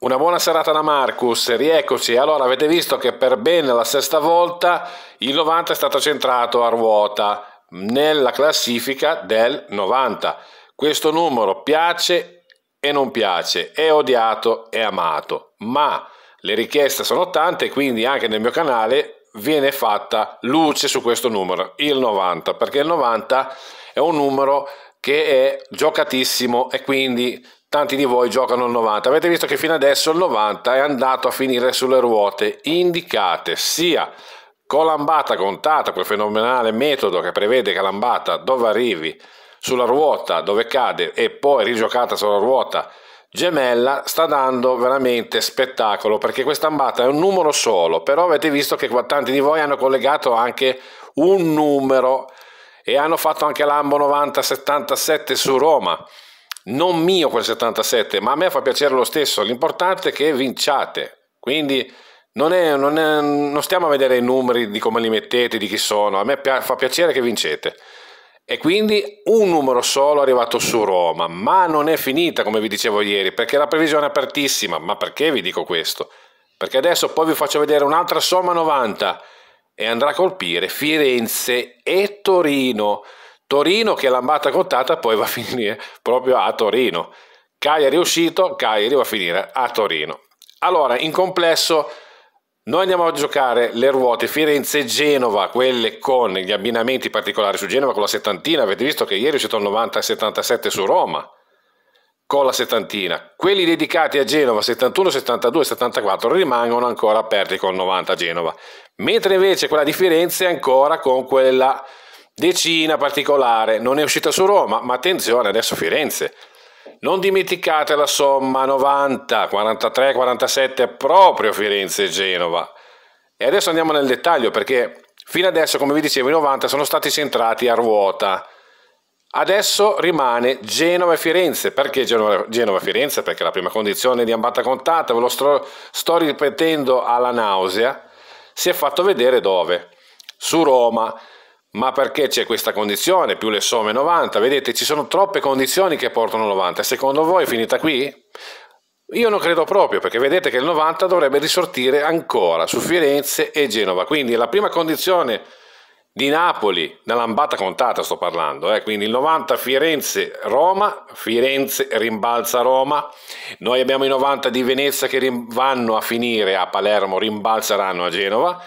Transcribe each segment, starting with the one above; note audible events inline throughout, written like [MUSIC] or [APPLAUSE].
Una buona serata da Marcus, rieccoci. Allora, avete visto che per bene la sesta volta il 90 è stato centrato a ruota nella classifica del 90. Questo numero piace e non piace, è odiato e amato, ma le richieste sono tante, quindi anche nel mio canale viene fatta luce su questo numero, il 90, perché il 90 è un numero che è giocatissimo e quindi tanti di voi giocano il 90. Avete visto che fino adesso il 90 è andato a finire sulle ruote indicate sia con l'ambata contata, quel fenomenale metodo che prevede che l'ambata dove arrivi sulla ruota dove cade e poi rigiocata sulla ruota gemella sta dando veramente spettacolo perché questa ambata è un numero solo però avete visto che tanti di voi hanno collegato anche un numero e hanno fatto anche l'ambo 90-77 su Roma non mio quel 77, ma a me fa piacere lo stesso, l'importante è che vinciate, quindi non, è, non, è, non stiamo a vedere i numeri di come li mettete, di chi sono, a me fa piacere che vincete. E quindi un numero solo è arrivato su Roma, ma non è finita come vi dicevo ieri, perché la previsione è apertissima, ma perché vi dico questo? Perché adesso poi vi faccio vedere un'altra somma 90 e andrà a colpire Firenze e Torino. Torino che l'ambata contata poi va a finire proprio a Torino. Cagliari è uscito, Cagliari va a finire a Torino. Allora, in complesso, noi andiamo a giocare le ruote Firenze-Genova, quelle con gli abbinamenti particolari su Genova, con la settantina. Avete visto che ieri è uscito il 90-77 su Roma, con la settantina. Quelli dedicati a Genova, 71, 72, 74, rimangono ancora aperti con 90 a Genova. Mentre invece quella di Firenze è ancora con quella Decina particolare, non è uscita su Roma, ma attenzione adesso Firenze. Non dimenticate la somma 90, 43, 47 proprio Firenze e Genova. E adesso andiamo nel dettaglio perché fino adesso, come vi dicevo, i 90 sono stati centrati a ruota. Adesso rimane Genova e Firenze. Perché Genova, e Firenze? Perché la prima condizione di ambata contata, ve lo sto, sto ripetendo alla nausea, si è fatto vedere dove? Su Roma ma perché c'è questa condizione, più le somme 90, vedete ci sono troppe condizioni che portano 90, secondo voi è finita qui? Io non credo proprio, perché vedete che il 90 dovrebbe risortire ancora su Firenze e Genova, quindi la prima condizione di Napoli, una lambata contata sto parlando, eh? quindi il 90 Firenze-Roma, Firenze rimbalza Roma, noi abbiamo i 90 di Venezia che vanno a finire a Palermo, rimbalzeranno a Genova,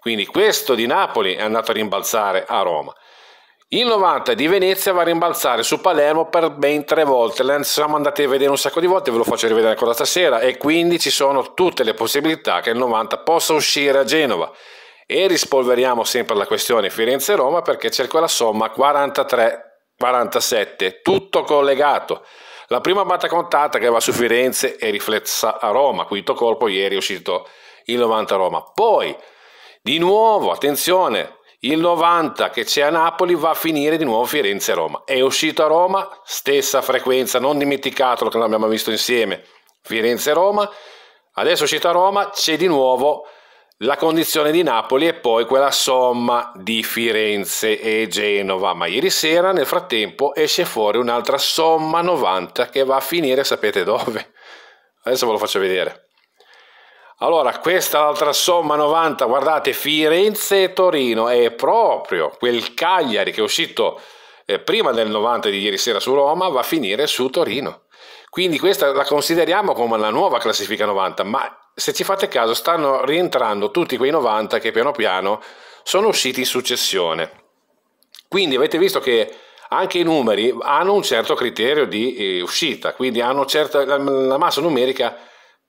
quindi questo di Napoli è andato a rimbalzare a Roma. Il 90 di Venezia va a rimbalzare su Palermo per ben tre volte. Le siamo andati a vedere un sacco di volte, ve lo faccio rivedere ancora stasera. E quindi ci sono tutte le possibilità che il 90 possa uscire a Genova. E rispolveriamo sempre la questione Firenze-Roma perché cerco la somma 43-47, tutto collegato. La prima batta contata che va su Firenze e riflessa a Roma, quinto colpo ieri è uscito il 90 Roma. Poi di nuovo, attenzione, il 90 che c'è a Napoli va a finire di nuovo Firenze-Roma. È uscito a Roma, stessa frequenza, non dimenticatelo che l'abbiamo visto insieme, Firenze-Roma. Adesso è uscito a Roma, c'è di nuovo la condizione di Napoli e poi quella somma di Firenze e Genova. Ma ieri sera, nel frattempo, esce fuori un'altra somma 90 che va a finire sapete dove. Adesso ve lo faccio vedere. Allora, questa è l'altra somma 90, guardate, Firenze e Torino è proprio quel Cagliari che è uscito eh, prima del 90 di ieri sera su Roma, va a finire su Torino. Quindi questa la consideriamo come la nuova classifica 90, ma se ci fate caso stanno rientrando tutti quei 90 che piano piano sono usciti in successione. Quindi avete visto che anche i numeri hanno un certo criterio di eh, uscita, quindi certa, la, la massa numerica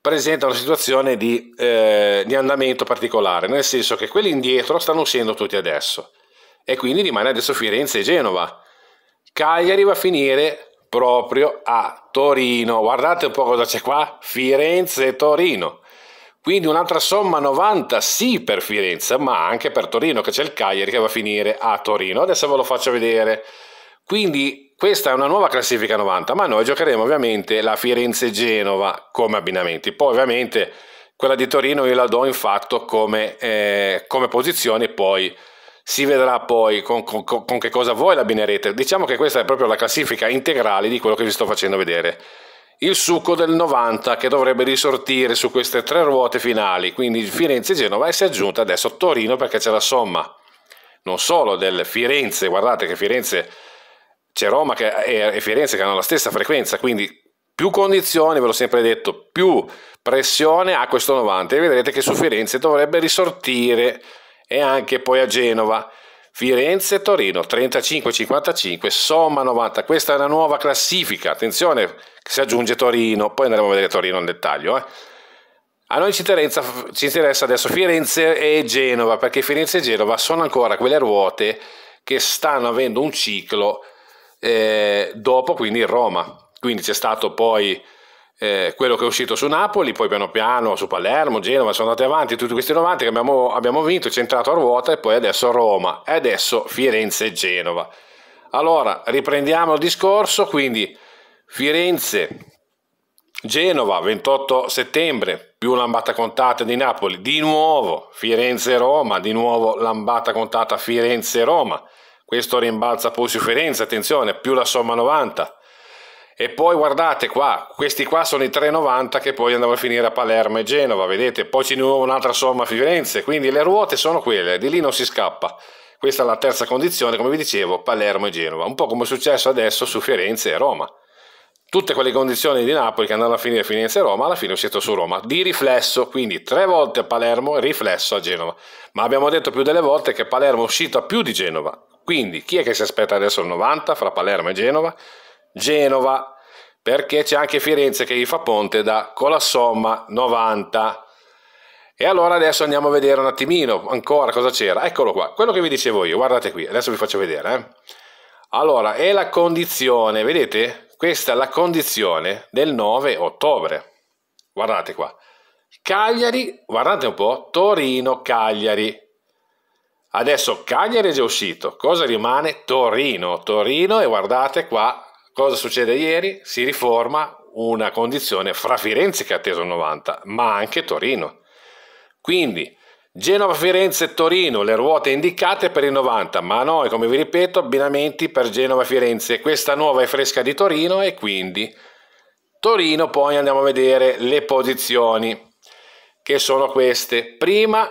presenta una situazione di, eh, di andamento particolare, nel senso che quelli indietro stanno uscendo tutti adesso e quindi rimane adesso Firenze e Genova. Cagliari va a finire proprio a Torino. Guardate un po' cosa c'è qua, Firenze e Torino. Quindi un'altra somma 90 sì per Firenze, ma anche per Torino, che c'è il Cagliari che va a finire a Torino. Adesso ve lo faccio vedere. Quindi questa è una nuova classifica 90, ma noi giocheremo ovviamente la Firenze-Genova come abbinamenti. Poi ovviamente quella di Torino io la do in fatto come, eh, come posizione, poi si vedrà poi con, con, con, che cosa voi l'abbinerete. Diciamo che questa è proprio la classifica integrale di quello che vi sto facendo vedere. Il succo del 90 che dovrebbe risortire su queste tre ruote finali, quindi Firenze-Genova e si è aggiunta adesso Torino perché c'è la somma non solo del Firenze, guardate che Firenze c'è Roma che, e Firenze che hanno la stessa frequenza, quindi più condizioni, ve l'ho sempre detto, più pressione a questo 90 e vedrete che su Firenze dovrebbe risortire e anche poi a Genova. Firenze e Torino 35-55, somma 90. Questa è una nuova classifica. Attenzione, si aggiunge Torino, poi andremo a vedere Torino nel dettaglio. Eh. A noi ci interessa, ci interessa adesso Firenze e Genova, perché Firenze e Genova sono ancora quelle ruote che stanno avendo un ciclo eh, dopo quindi Roma. Quindi c'è stato poi eh, quello che è uscito su Napoli, poi piano piano su Palermo, Genova, sono andati avanti tutti questi 90 che abbiamo, abbiamo vinto, centrato a ruota e poi adesso Roma e adesso Firenze e Genova. Allora, riprendiamo il discorso, quindi Firenze, Genova, 28 settembre, più lambata contata di Napoli, di nuovo Firenze-Roma, di nuovo lambata contata Firenze-Roma. Questo rimbalza poi su Firenze, attenzione, più la somma 90. E poi guardate qua, questi qua sono i 3,90 che poi andavano a finire a Palermo e Genova, vedete? Poi c'è un'altra somma a Firenze, quindi le ruote sono quelle, di lì non si scappa. Questa è la terza condizione, come vi dicevo, Palermo e Genova, un po' come è successo adesso su Firenze e Roma. Tutte quelle condizioni di Napoli che andavano a finire a Firenze e Roma, alla fine ho scelto su Roma, di riflesso, quindi tre volte a Palermo e riflesso a Genova. Ma abbiamo detto più delle volte che Palermo è uscita più di Genova, quindi chi è che si aspetta adesso il 90 fra Palermo e Genova? Genova, perché c'è anche Firenze che gli fa ponte da con la somma 90. E allora adesso andiamo a vedere un attimino ancora cosa c'era. Eccolo qua, quello che vi dicevo io, guardate qui, adesso vi faccio vedere. Eh. Allora, è la condizione, vedete? Questa è la condizione del 9 ottobre. Guardate qua. Cagliari, guardate un po', Torino-Cagliari. Adesso Cagliari è già uscito, cosa rimane? Torino, Torino e guardate qua cosa succede ieri, si riforma una condizione fra Firenze che ha atteso il 90, ma anche Torino. Quindi Genova, Firenze e Torino, le ruote indicate per il 90, ma noi, come vi ripeto, abbinamenti per Genova, Firenze, questa nuova è fresca di Torino e quindi Torino poi andiamo a vedere le posizioni che sono queste. Prima,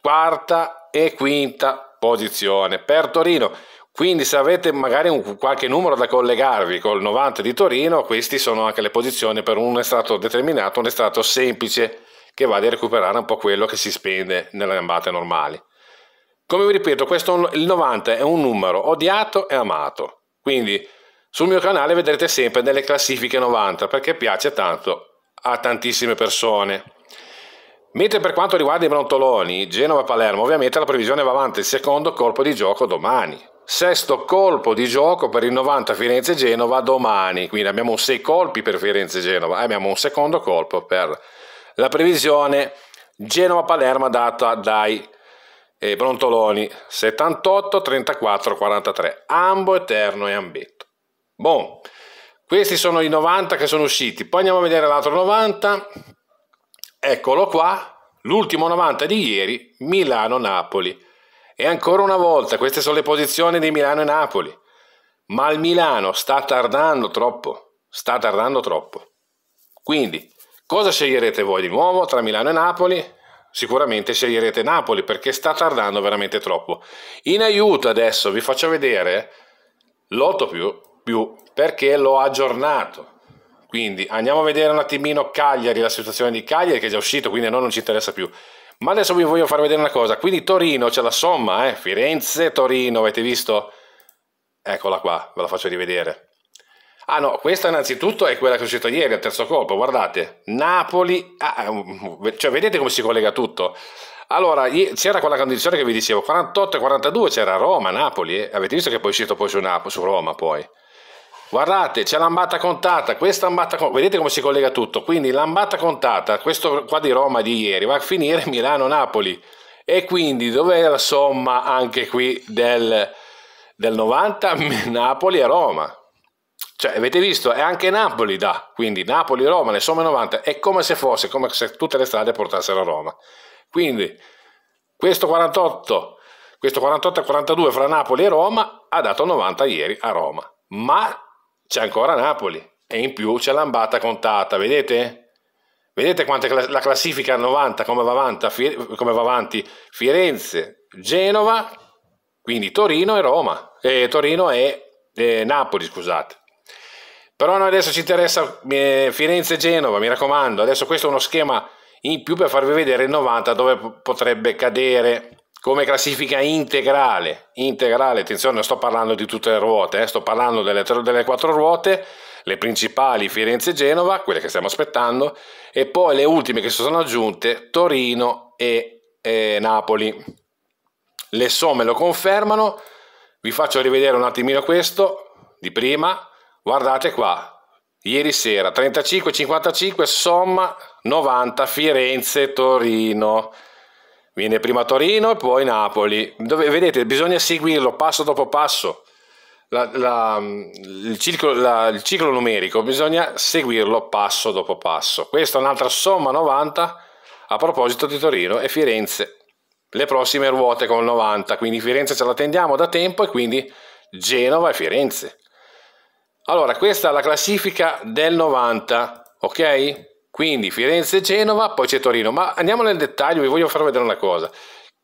quarta e quinta posizione per Torino. Quindi se avete magari un, qualche numero da collegarvi col 90 di Torino, queste sono anche le posizioni per un estratto determinato, un estratto semplice che va a recuperare un po' quello che si spende nelle ambate normali. Come vi ripeto, questo, il 90 è un numero odiato e amato, quindi sul mio canale vedrete sempre delle classifiche 90 perché piace tanto a tantissime persone. Mentre per quanto riguarda i brontoloni, Genova-Palermo ovviamente la previsione va avanti il secondo colpo di gioco domani. Sesto colpo di gioco per il 90 Firenze-Genova domani, quindi abbiamo sei colpi per Firenze-Genova e abbiamo un secondo colpo per la previsione Genova-Palermo data dai eh, brontoloni 78, 34, 43, ambo eterno e ambetto. Bon, questi sono i 90 che sono usciti, poi andiamo a vedere l'altro 90 Eccolo qua, l'ultimo 90 di ieri, Milano-Napoli. E ancora una volta, queste sono le posizioni di Milano e Napoli. Ma il Milano sta tardando troppo, sta tardando troppo. Quindi, cosa sceglierete voi di nuovo tra Milano e Napoli? Sicuramente sceglierete Napoli perché sta tardando veramente troppo. In aiuto adesso vi faccio vedere l'8 più, più perché l'ho aggiornato quindi andiamo a vedere un attimino Cagliari, la situazione di Cagliari che è già uscito, quindi a noi non ci interessa più. Ma adesso vi voglio far vedere una cosa, quindi Torino c'è la somma, eh? Firenze, Torino, avete visto? Eccola qua, ve la faccio rivedere. Ah no, questa innanzitutto è quella che è uscita ieri al terzo colpo, guardate, Napoli, ah, eh, mm, mm, cioè vedete come si collega tutto. Allora, c'era quella condizione che vi dicevo, 48 e 42 c'era Roma, Napoli, eh? avete visto che poi è uscito poi su, Nap su Roma poi. Guardate, c'è l'ambata contata, questa ambata contata, vedete come si collega tutto, quindi l'ambata contata, questo qua di Roma di ieri, va a finire [LAUGHS] Milano-Napoli e quindi dov'è la somma anche qui del, del 90 [LAUGHS] Napoli e Roma? Cioè, avete visto, è anche Napoli da, quindi Napoli-Roma, le somme 90, è come se fosse, come se tutte le strade portassero a Roma. Quindi, questo 48, questo 48 42 fra Napoli e Roma ha dato 90 ieri a Roma, ma c'è ancora Napoli e in più c'è l'ambata contata, vedete? Vedete quante cla- la classifica 90 come va, avanti, Fi- come va avanti? Firenze, Genova, quindi Torino e Roma, eh, Torino e eh, Napoli, scusate. Però noi adesso ci interessa eh, Firenze e Genova, mi raccomando, adesso questo è uno schema in più per farvi vedere il 90 dove potrebbe cadere come classifica integrale, integrale, attenzione, non sto parlando di tutte le ruote, eh, sto parlando delle, delle quattro ruote, le principali Firenze e Genova, quelle che stiamo aspettando, e poi le ultime che si sono aggiunte, Torino e, e Napoli. Le somme lo confermano, vi faccio rivedere un attimino questo di prima, guardate qua, ieri sera 35-55, somma 90 Firenze-Torino. Viene prima Torino e poi Napoli. Dove, vedete, bisogna seguirlo passo dopo passo. La, la, il, ciclo, la, il, ciclo, numerico bisogna seguirlo passo dopo passo. Questa è un'altra somma 90 a proposito di Torino e Firenze. Le prossime ruote con 90, quindi Firenze ce la tendiamo da tempo e quindi Genova e Firenze. Allora, questa è la classifica del 90, ok? Quindi Firenze e Genova, poi c'è Torino, ma andiamo nel dettaglio, vi voglio far vedere una cosa.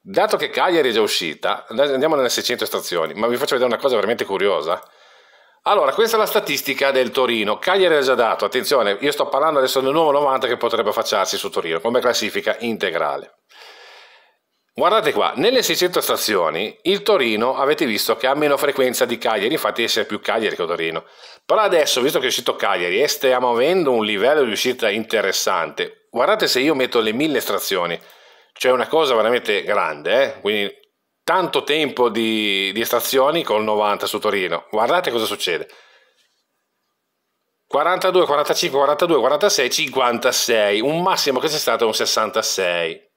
Dato che Cagliari è già uscita, andiamo nelle 600 stazioni, ma vi faccio vedere una cosa veramente curiosa. Allora, questa è la statistica del Torino. Cagliari ha già dato, attenzione, io sto parlando adesso del nuovo 90 che potrebbe affacciarsi su Torino come classifica integrale. Guardate qua, nelle 600 stazioni il Torino avete visto che ha meno frequenza di Cagliari, infatti è più Cagliari che Torino. Però adesso, visto che è uscito Cagliari e stiamo avendo un livello di uscita interessante, guardate se io metto le 1000 stazioni, cioè una cosa veramente grande, eh? quindi tanto tempo di, di stazioni col 90 su Torino, guardate cosa succede. 42, 45, 42, 46, 56, un massimo che c'è stato è un 66.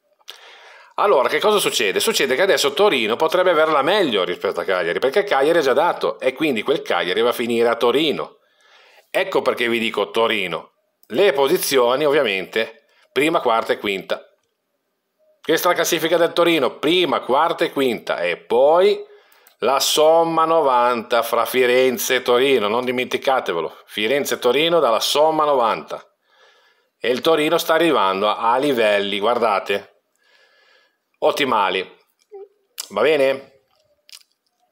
Allora, che cosa succede? Succede che adesso Torino potrebbe averla meglio rispetto a Cagliari, perché Cagliari ha già dato e quindi quel Cagliari va a finire a Torino. Ecco perché vi dico Torino. Le posizioni, ovviamente, prima, quarta e quinta. Questa è la classifica del Torino, prima, quarta e quinta e poi la somma 90 fra Firenze e Torino, non dimenticatevelo, Firenze e Torino dalla somma 90. E il Torino sta arrivando a livelli, guardate, ottimali. Va bene?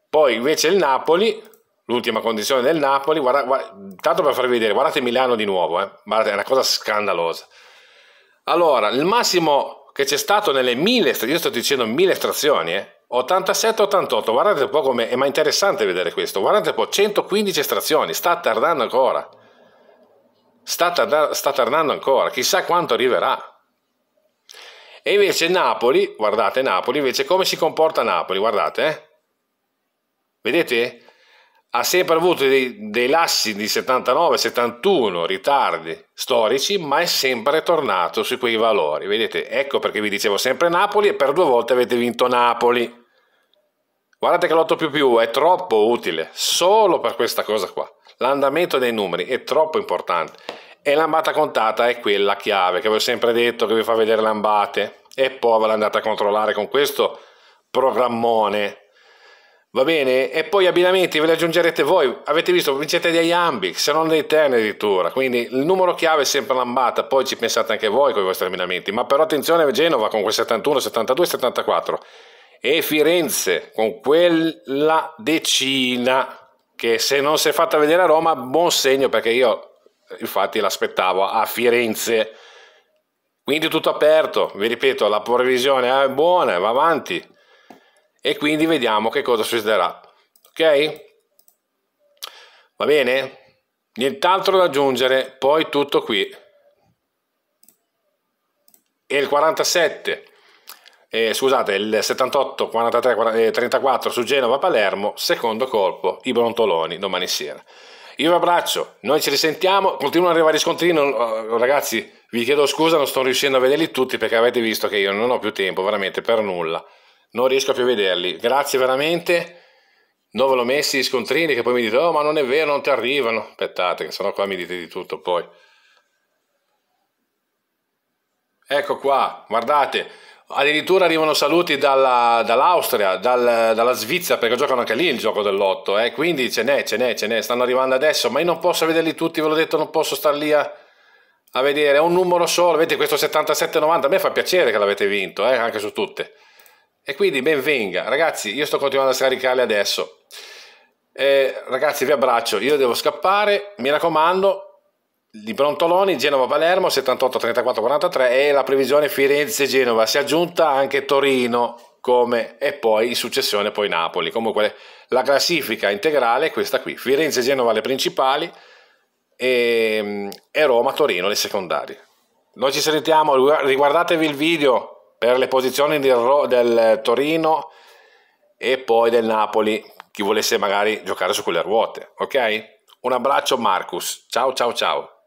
Poi invece il Napoli, l'ultima condizione del Napoli, guarda, guarda, tanto per farvi vedere, guardate Milano di nuovo, eh? guardate, è una cosa scandalosa. Allora, il massimo che c'è stato nelle mille, io sto dicendo mille estrazioni, eh? 87-88, guardate un po' come, ma interessante vedere questo, guardate un po', 115 estrazioni, sta tardando ancora, sta, tarda, sta tardando ancora, chissà quanto arriverà. E invece Napoli, guardate Napoli, invece come si comporta Napoli, guardate, eh. vedete? Ha sempre avuto dei, dei lasci di 79-71 ritardi storici, ma è sempre tornato su quei valori, vedete? Ecco perché vi dicevo sempre Napoli e per due volte avete vinto Napoli. Guardate che l'8 più più è troppo utile, solo per questa cosa qua. L'andamento dei numeri è troppo importante e l'ambata contata è quella chiave che avevo sempre detto che vi fa vedere l'ambate e poi ve l'andate a controllare con questo programmone va bene e poi abbinamenti ve li aggiungerete voi avete visto vincete dei ambi se non dei terni addirittura quindi il numero chiave è sempre l'ambata poi ci pensate anche voi con i vostri abbinamenti ma però attenzione Genova con quel 71 72 74 e Firenze con quella decina che se non si è fatta vedere a Roma buon segno perché io infatti l'aspettavo a Firenze. Quindi tutto aperto, vi ripeto, la previsione è buona, va avanti. E quindi vediamo che cosa succederà. Ok? Va bene? Nient'altro da aggiungere, poi tutto qui. E il 47, eh, scusate, il 78, 43, 34 su Genova-Palermo, secondo colpo, i brontoloni domani sera. Io vi abbraccio, noi ci risentiamo, continuano ad arrivare i scontrini, oh, ragazzi, vi chiedo scusa, non sto riuscendo a vederli tutti perché avete visto che io non ho più tempo, veramente, per nulla. Non riesco più a vederli. Grazie veramente. dove l'ho messi gli scontrini che poi mi dite, oh ma non è vero, non ti arrivano. Aspettate, che sennò qua mi dite di tutto poi. Ecco qua, guardate. Addirittura arrivano saluti dalla, dall'Austria, dal, dalla Svizzera, perché giocano anche lì il gioco dell'otto, eh? quindi ce n'è, ce n'è, ce n'è, stanno arrivando adesso, ma io non posso vederli tutti, ve l'ho detto, non posso star lì a, a vedere, è un numero solo, vedete questo 77-90, a me fa piacere che l'avete vinto, eh? anche su tutte. E quindi ben venga, ragazzi, io sto continuando a scaricarli adesso. Eh, ragazzi, vi abbraccio, io devo scappare, mi raccomando, di Brontoloni, Genova-Palermo 78-34-43 e la previsione Firenze-Genova, si è aggiunta anche Torino come, e poi in successione poi Napoli. Comunque la classifica integrale è questa qui, Firenze-Genova le principali e, ehm, e Roma-Torino le secondarie. Noi ci sentiamo, riguardatevi il video per le posizioni del, del Torino e poi del Napoli, chi volesse magari giocare su quelle ruote, ok? Un abbraccio Marcus, ciao ciao ciao!